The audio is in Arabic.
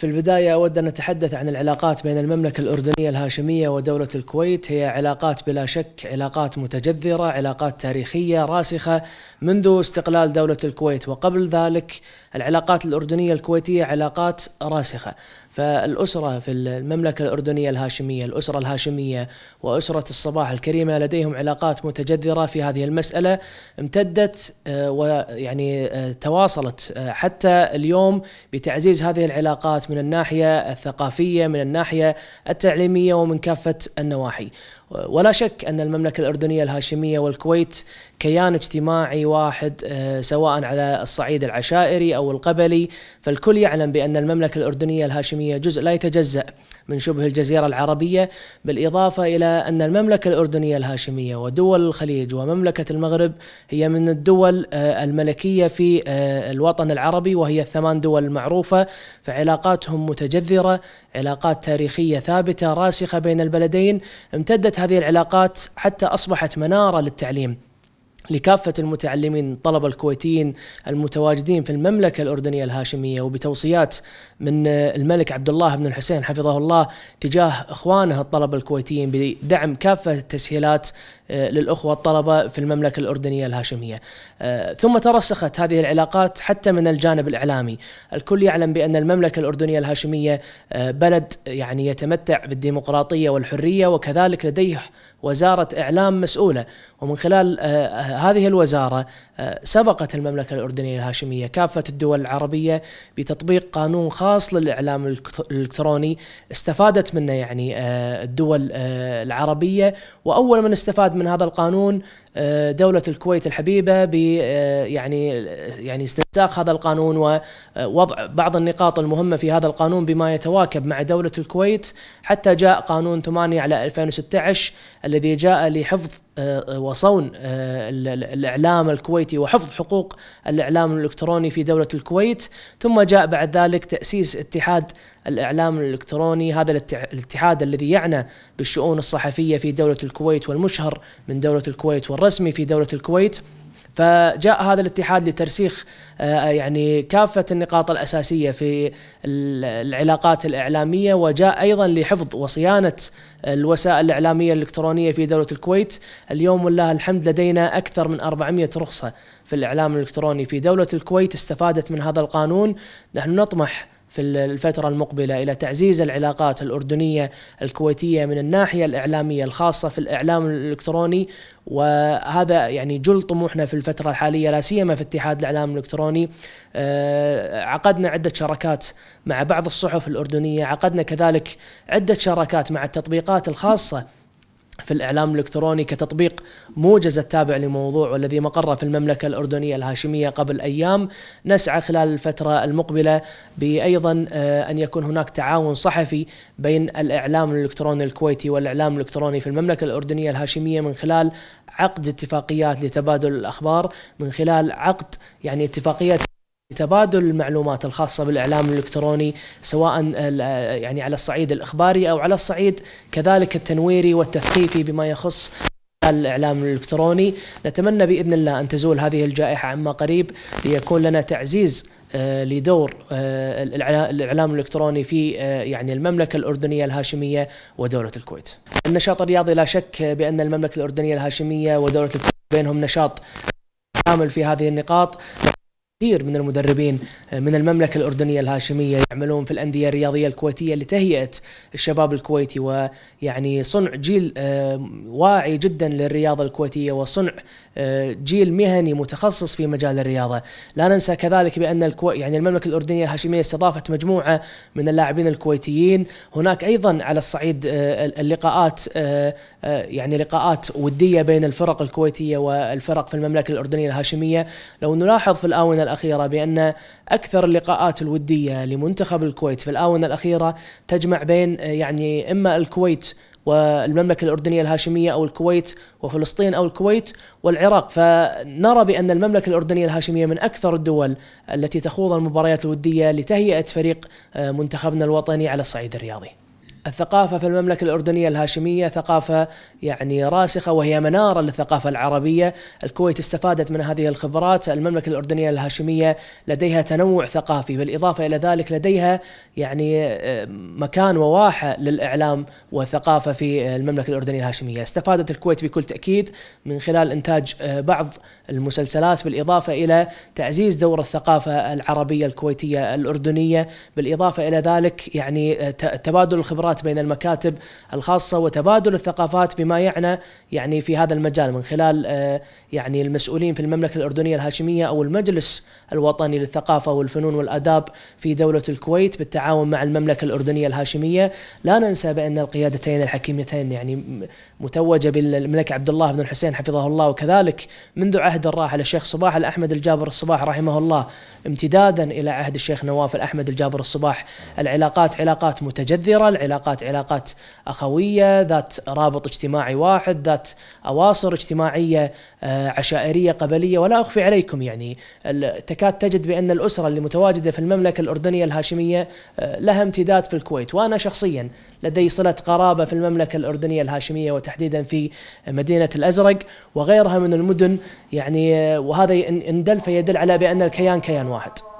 في البداية أود أن أتحدث عن العلاقات بين المملكة الأردنية الهاشمية ودولة الكويت هي علاقات بلا شك علاقات متجذرة علاقات تاريخية راسخة منذ استقلال دولة الكويت وقبل ذلك العلاقات الأردنية الكويتية علاقات راسخة فالأسرة في المملكة الأردنية الهاشمية الأسرة الهاشمية وأسرة الصباح الكريمة لديهم علاقات متجذرة في هذه المسألة امتدت آه، ويعني آه، تواصلت آه، حتى اليوم بتعزيز هذه العلاقات من الناحيه الثقافيه من الناحيه التعليميه ومن كافه النواحي ولا شك ان المملكه الاردنيه الهاشميه والكويت كيان اجتماعي واحد آه، سواء على الصعيد العشائري او القبلي فالكل يعلم بان المملكه الاردنيه الهاشميه جزء لا يتجزا من شبه الجزيرة العربية بالإضافة إلى أن المملكة الأردنية الهاشمية ودول الخليج ومملكة المغرب هي من الدول آه، الملكية في آه، الوطن العربي وهي الثمان دول المعروفة فعلاقات علاقاتهم متجذرة علاقات تاريخية ثابتة راسخة بين البلدين امتدت هذه العلاقات حتى أصبحت منارة للتعليم لكافة المتعلمين الطلبة الكويتيين المتواجدين في المملكة الأردنية الهاشمية وبتوصيات من الملك عبد الله بن الحسين حفظه الله تجاه إخوانه الطلبة الكويتيين بدعم كافة التسهيلات آه، للأخوة الطلبة في المملكة الأردنية الهاشمية آه، ثم ترسخت هذه العلاقات حتى من الجانب الإعلامي الكل يعلم بأن المملكة الأردنية الهاشمية آه، بلد يعني يتمتع بالديمقراطية والحرية وكذلك لديه وزارة إعلام مسؤولة ومن خلال هذه الوزارة آه، سبقت المملكة الأردنية الهاشمية كافة الدول العربية بتطبيق قانون خاص للإعلام الإلكتروني استفادت منه يعني آه، الدول آه، العربية وأول من استفاد من هذا القانون آه، دولة الكويت الحبيبة ب آه، يعني يعني استنساخ هذا القانون ووضع آه، بعض النقاط المهمة في هذا القانون بما يتواكب مع دولة الكويت حتى جاء قانون 8 على 2016 الذي جاء لحفظ وصون الإعلام الكويتي وحفظ حقوق الإعلام الإلكتروني في دولة الكويت ثم جاء بعد ذلك تأسيس اتحاد الإعلام الإلكتروني هذا الاتحاد الذي يعنى بالشؤون الصحفية في دولة الكويت والمشهر من دولة الكويت والرسمي في دولة الكويت فجاء هذا الاتحاد لترسيخ آه، يعني كافة النقاط الأساسية في العلاقات الإعلامية وجاء أيضا لحفظ وصيانة الوسائل الإعلامية الإلكترونية في دولة الكويت اليوم والله الحمد لدينا أكثر من 400 رخصة في الإعلام الإلكتروني في دولة الكويت استفادت من هذا القانون نحن نطمح في الفترة المقبلة إلى تعزيز العلاقات الأردنية الكويتية من الناحية الإعلامية الخاصة في الإعلام الإلكتروني وهذا يعني جل طموحنا في الفترة الحالية لا سيما في اتحاد الإعلام الإلكتروني آه، عقدنا عدة شراكات مع بعض الصحف الأردنية عقدنا كذلك عدة شراكات مع التطبيقات الخاصة في الإعلام الإلكتروني كتطبيق موجز التابع لموضوع والذي مقره في المملكة الأردنية الهاشمية قبل أيام نسعى خلال الفترة المقبلة بأيضا آه، أن يكون هناك تعاون صحفي بين الإعلام الإلكتروني الكويتي والإعلام الإلكتروني في المملكة الأردنية الهاشمية من خلال عقد اتفاقيات لتبادل الأخبار من خلال عقد يعني اتفاقيات لتبادل المعلومات الخاصة بالإعلام الإلكتروني سواء يعني على الصعيد الإخباري أو على الصعيد كذلك التنويري والتثقيفي بما يخص الإعلام الإلكتروني نتمنى بإذن الله أن تزول هذه الجائحة عما قريب ليكون لنا تعزيز آه، لدور آه، الإعلام الإلكتروني في آه، يعني المملكة الأردنية الهاشمية ودولة الكويت النشاط الرياضي لا شك بأن المملكة الأردنية الهاشمية ودولة الكويت بينهم نشاط كامل في هذه النقاط كثير من المدربين آه، من المملكة الأردنية الهاشمية يعملون في الأندية الرياضية الكويتية لتهيئة الشباب الكويتي ويعني صنع جيل آه، واعي جدا للرياضة الكويتية وصنع جيل مهني متخصص في مجال الرياضه، لا ننسى كذلك بان الكو... يعني المملكه الاردنيه الهاشميه استضافت مجموعه من اللاعبين الكويتيين، هناك ايضا على الصعيد آه، اللقاءات آه، آه، يعني لقاءات وديه بين الفرق الكويتيه والفرق في المملكه الاردنيه الهاشميه، لو نلاحظ في الاونه الاخيره بان اكثر اللقاءات الوديه لمنتخب الكويت في الاونه الاخيره تجمع بين يعني اما الكويت والمملكة الأردنية الهاشمية أو الكويت وفلسطين أو الكويت والعراق فنرى بأن المملكة الأردنية الهاشمية من أكثر الدول التي تخوض المباريات الودية لتهيئة فريق آه، منتخبنا الوطني على الصعيد الرياضي الثقافة في المملكة الأردنية الهاشمية ثقافة يعني راسخة وهي منارة للثقافة العربية الكويت استفادت من هذه الخبرات المملكة الأردنية الهاشمية لديها تنوع ثقافي بالإضافة إلى ذلك لديها يعني آه، مكان وواحة للإعلام والثقافة في المملكة الأردنية الهاشمية استفادت الكويت بكل تأكيد من خلال إنتاج آه، بعض المسلسلات بالإضافة إلى تعزيز دور الثقافة العربية الكويتية الأردنية بالإضافة إلى ذلك يعني آه، تبادل الخبرات الثقافات بين المكاتب الخاصه وتبادل الثقافات بما يعنى يعني في هذا المجال من خلال آه، يعني المسؤولين في المملكه الاردنيه الهاشميه او المجلس الوطني للثقافه والفنون والاداب في دوله الكويت بالتعاون مع المملكه الاردنيه الهاشميه لا ننسى بان القيادتين الحكيمتين يعني متوجه بالملك عبد الله بن الحسين حفظه الله وكذلك منذ عهد الراحل الشيخ صباح الاحمد الجابر الصباح رحمه الله امتدادا الى عهد الشيخ نواف الاحمد الجابر الصباح العلاقات علاقات متجذره العلاقات العلاقات علاقات اخويه ذات رابط اجتماعي واحد ذات اواصر اجتماعيه آه، عشائريه قبليه ولا اخفي عليكم يعني تكاد تجد بان الاسره اللي متواجده في المملكه الاردنيه الهاشميه آه، لها امتداد في الكويت وانا شخصيا لدي صله قرابه في المملكه الاردنيه الهاشميه وتحديدا في مدينه الازرق وغيرها من المدن يعني آه، وهذا ان دل فيدل على بان الكيان كيان واحد